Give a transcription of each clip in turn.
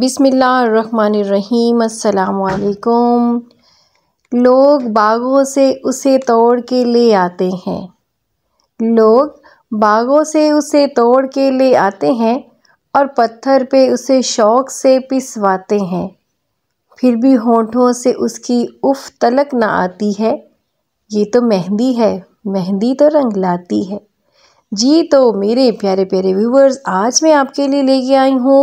बिसमीम् अल्लाम लोग बागों से उसे तोड़ के ले आते हैं लोग बागों से उसे तोड़ के ले आते हैं और पत्थर पे उसे शौक़ से पिसवाते हैं फिर भी होठों से उसकी उफ तलक ना आती है ये तो मेहंदी है मेहंदी तो रंग लाती है जी तो मेरे प्यारे प्यारे व्यूवर्स आज मैं आपके लिए लेके आई हूँ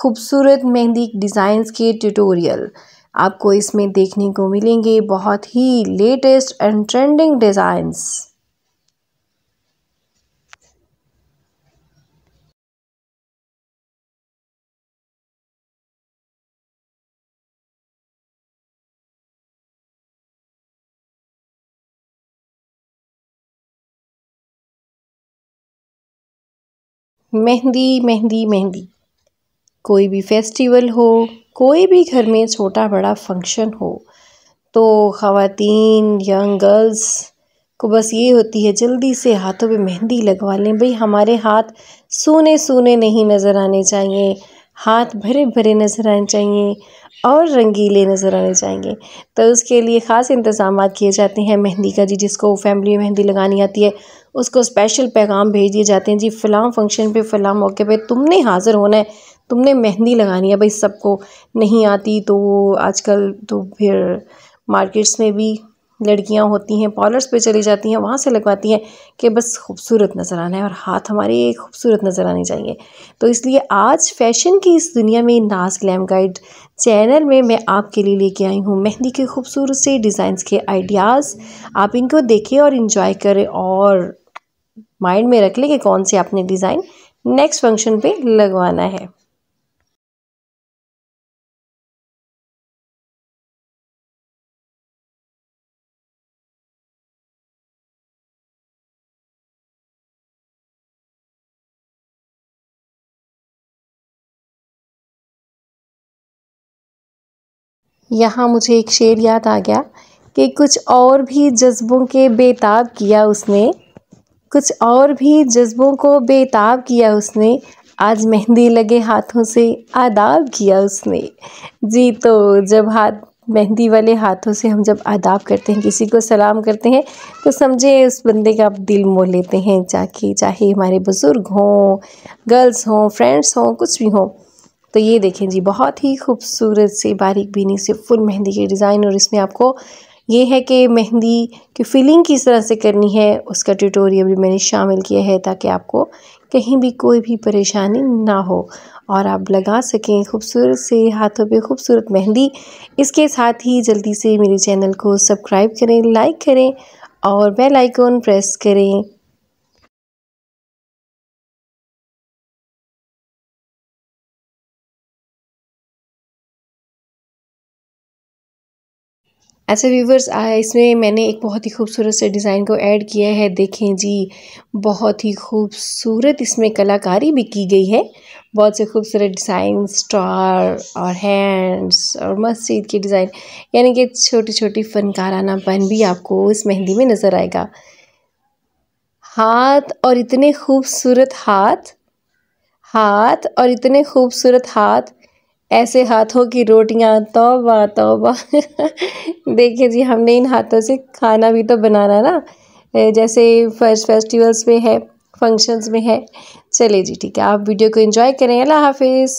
खूबसूरत मेहंदी डिज़ाइंस के ट्यूटोरियल आपको इसमें देखने को मिलेंगे बहुत ही latest and trending designs mehndi mehndi mehndi कोई भी फेस्टिवल हो कोई भी घर में छोटा बड़ा फंक्शन हो तो ख़वातीन यंग गर्ल्स को बस ये होती है जल्दी से हाथों पे मेहंदी लगवा लें भाई हमारे हाथ सोने सोने नहीं नज़र आने चाहिए हाथ भरे भरे नज़र आने चाहिए और रंगीले नज़र आने चाहिए तो उसके लिए ख़ास इंतजाम किए जाते हैं मेहंदी का जी जिसको फैमिली में मेहंदी लगानी आती है उसको स्पेशल पैगाम भेज दिए जाते हैं जी फ़लाँ फंक्शन पे फ़लाँ मौके पे तुमने हाज़िर होना है तुमने मेहंदी लगानी है भाई सबको नहीं आती तो आजकल तो फिर मार्केट्स में भी लड़कियां होती हैं पार्लर्स पे चली जाती हैं वहाँ से लगवाती हैं कि बस खूबसूरत नज़र आना है और हाथ हमारे खूबसूरत नज़र आने चाहिए तो इसलिए आज फैशन की इस दुनिया में नाज ग्लैम गाइड चैनल में मैं आपके लिए लेके आई हूँ मेहंदी के खूबसूरत से डिज़ाइंस के आइडियाज़ आप इनको देखें और इन्जॉय करें और माइंड में रख लें कि कौन से आपने डिज़ाइन नेक्स्ट फंक्शन पर लगवाना है यहाँ मुझे एक शेर याद आ गया कि कुछ और भी जज्बों के बेताब किया उसने कुछ और भी जज्बों को बेताब किया उसने आज मेहंदी लगे हाथों से आदाब किया उसने जी तो जब हाथ मेहंदी वाले हाथों से हम जब आदाब करते हैं किसी को सलाम करते हैं तो समझे उस बंदे का आप दिल मोह लेते हैं जाके चाहे हमारे बुज़ुर्ग हों गर्ल्स हों फ्रेंड्स हों कुछ भी हों तो ये देखें जी बहुत ही खूबसूरत से बारीक बीनी से फुल मेहंदी के डिज़ाइन और इसमें आपको ये है कि मेहंदी की फिलिंग किस तरह से करनी है उसका ट्यूटोरियल भी मैंने शामिल किया है ताकि आपको कहीं भी कोई भी परेशानी ना हो और आप लगा सकें खूबसूरत से हाथों पे खूबसूरत मेहंदी इसके साथ ही जल्दी से मेरे चैनल को सब्सक्राइब करें लाइक करें और बेल आइकॉन प्रेस करें अच्छा व्यूवर्स इसमें मैंने एक बहुत ही खूबसूरत से डिज़ाइन को ऐड किया है देखें जी बहुत ही खूबसूरत इसमें कलाकारी भी की गई है बहुत से खूबसूरत डिज़ाइन स्टार और हैंड्स और मस्जिद के डिज़ाइन यानी कि छोटी छोटी फनकाराना पन भी आपको इस मेहंदी में नज़र आएगा हाथ और इतने खूबसूरत हाथ हाथ और इतने खूबसूरत हाथ ऐसे हाथों की रोटियां तोबा तोबा देखिए जी हमने इन हाथों से खाना भी तो बनाना ना जैसे फर्स्ट फेस्टिवल्स में है फंक्शंस में है चलिए जी ठीक है आप वीडियो को एंजॉय करें अल्लाह हाफिज़